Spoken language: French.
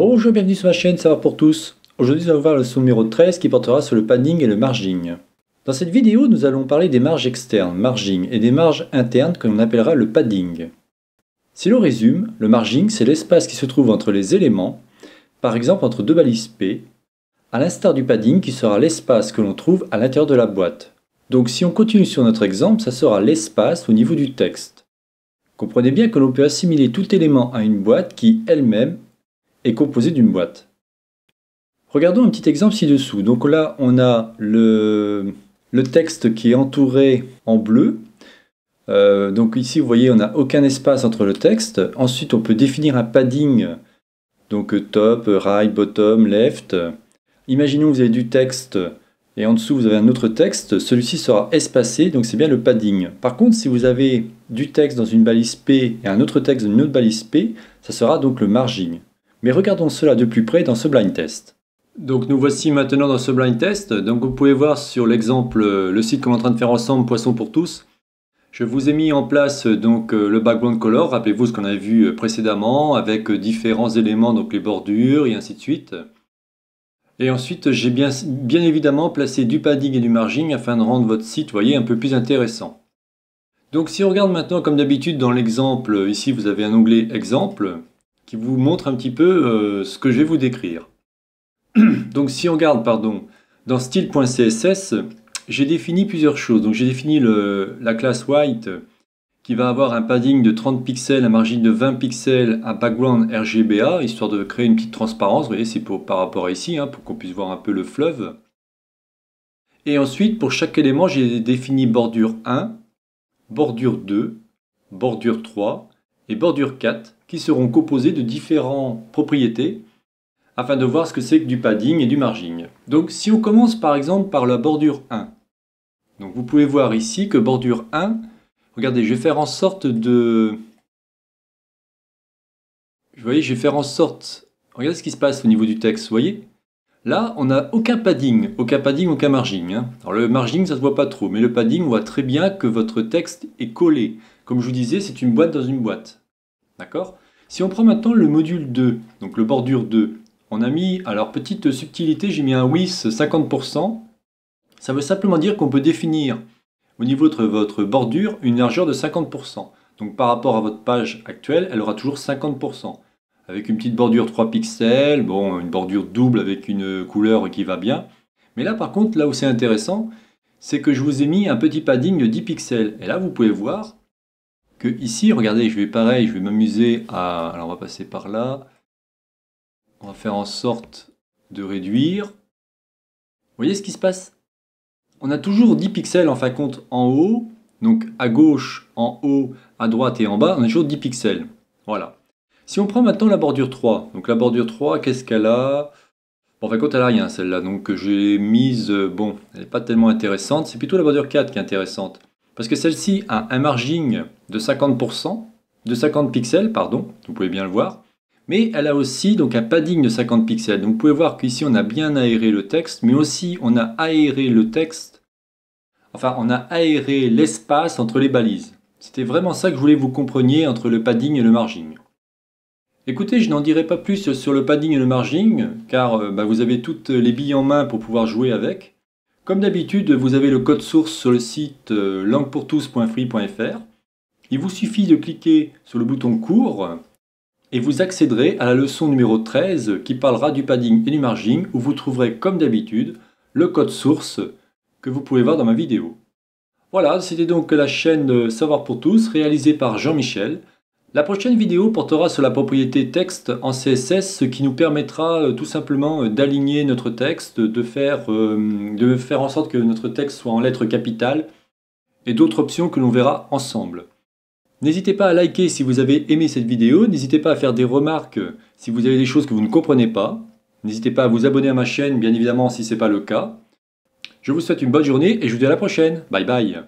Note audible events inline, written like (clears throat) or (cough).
Bonjour, bienvenue sur ma chaîne, ça va pour tous. Aujourd'hui, nous allons voir le son numéro 13 qui portera sur le Padding et le marging. Dans cette vidéo, nous allons parler des marges externes, marging, et des marges internes que l'on appellera le padding. Si l'on résume, le marging, c'est l'espace qui se trouve entre les éléments, par exemple entre deux balises P, à l'instar du padding qui sera l'espace que l'on trouve à l'intérieur de la boîte. Donc si on continue sur notre exemple, ça sera l'espace au niveau du texte. Comprenez bien que l'on peut assimiler tout élément à une boîte qui, elle-même, composé d'une boîte. Regardons un petit exemple ci-dessous. Donc là, on a le, texte qui est entouré en bleu. Euh, donc ici, vous voyez, on n'a aucun espace entre le texte. Ensuite, on peut définir un padding, donc euh, top, right, bottom, left. Imaginons que vous avez du texte et en dessous, vous avez un autre texte. Celui-ci sera espacé, donc c'est bien le padding. Par contre, si vous avez du texte dans une balise P et un autre texte dans une autre balise P, ça sera donc le margin. Mais regardons cela de plus près dans ce blind test. Donc nous voici maintenant dans ce blind test. Donc vous pouvez voir sur l'exemple, euh, le site qu'on est en train de faire ensemble, Poisson pour tous. Je vous ai mis en place euh, donc euh, le background color, rappelez-vous ce qu'on a vu précédemment, avec différents éléments, donc les bordures et ainsi de suite. Et ensuite, j'ai bien, évidemment placé du padding et du margin afin de rendre votre site, voyez, un peu plus intéressant. Donc si on regarde maintenant, comme d'habitude, dans l'exemple, ici vous avez un onglet exemple, qui vous montre un petit peu euh, ce que je vais vous décrire. (clears throat) Donc si on regarde, pardon, dans style.css, j'ai défini plusieurs choses. Donc j'ai défini la classe white qui va avoir un padding de 30 pixels, un margin de 20 pixels, un background RGBA, histoire de créer une petite transparence. Vous voyez, c'est par rapport à ici, hein, pour qu'on puisse voir un peu le fleuve. Et ensuite, pour chaque élément, j'ai défini bordure 1, bordure 2, bordure 3 et bordure 4 qui seront composés de différentes propriétés afin de voir ce que c'est que du padding et du margin. Donc si on commence par exemple par la bordure 1, donc vous pouvez voir ici que bordure 1, regardez, je vais faire en sorte de... Vous voyez, je vais faire en sorte... Regardez ce qui se passe au niveau du texte, vous voyez Là, on n'a aucun padding, aucun padding, aucun margin. Hein. Alors le margin, ça ne se voit pas trop, mais le padding, on voit très bien que votre texte est collé. Comme je vous disais, c'est une boîte dans une boîte. D'accord Si on prend maintenant le module 2, donc le bordure 2, on a mis, alors petite subtilité, j'ai mis un WIS 50%. Ça veut simplement dire qu'on peut définir au niveau de votre bordure une largeur de 50%. Donc par rapport à votre page actuelle, elle aura toujours 50%. Avec une petite bordure 3 pixels, bon, une bordure double avec une couleur qui va bien. Mais là par contre, là où c'est intéressant, c'est que je vous ai mis un petit padding de 10 pixels. Et là vous pouvez voir, que ici, regardez, je vais pareil, je vais m'amuser à... Alors on va passer par là. On va faire en sorte de réduire. Vous voyez ce qui se passe On a toujours 10 pixels en fin de compte en haut. Donc à gauche, en haut, à droite et en bas, on a toujours 10 pixels. Voilà. Si on prend maintenant la bordure 3, donc la bordure 3, qu'est-ce qu'elle a Bon, en fin de compte, elle n'a rien celle-là, donc j'ai mise, euh, bon, elle n'est pas tellement intéressante, c'est plutôt la bordure 4 qui est intéressante parce que celle-ci a un margin de 50%, de 50 pixels, pardon, vous pouvez bien le voir, mais elle a aussi donc un padding de 50 pixels. Donc vous pouvez voir qu'ici on a bien aéré le texte, mais aussi on a aéré le texte, enfin on a aéré l'espace entre les balises. C'était vraiment ça que je voulais que vous compreniez entre le padding et le margin. Écoutez, je n'en dirai pas plus sur le padding et le margin, car euh, bah, vous avez toutes les billes en main pour pouvoir jouer avec. Comme d'habitude, vous avez le code source sur le site euh, tous.fr Il vous suffit de cliquer sur le bouton cours et vous accéderez à la leçon numéro 13 qui parlera du padding et du margin, où vous trouverez comme d'habitude le code source que vous pouvez voir dans ma vidéo. Voilà, c'était donc la chaîne euh, Savoir pour tous réalisée par Jean-Michel. La prochaine vidéo portera sur la propriété texte en CSS, ce qui nous permettra euh, tout simplement euh, d'aligner notre texte, euh, de faire, en sorte que notre texte soit en lettres capitales, et d'autres options que l'on verra ensemble. N'hésitez pas à liker si vous avez aimé cette vidéo, n'hésitez pas à faire des remarques si vous avez des choses que vous ne comprenez pas, n'hésitez pas à vous abonner à ma chaîne bien évidemment si ce n'est pas le cas. Je vous souhaite une bonne journée et je vous dis à la prochaine. Bye bye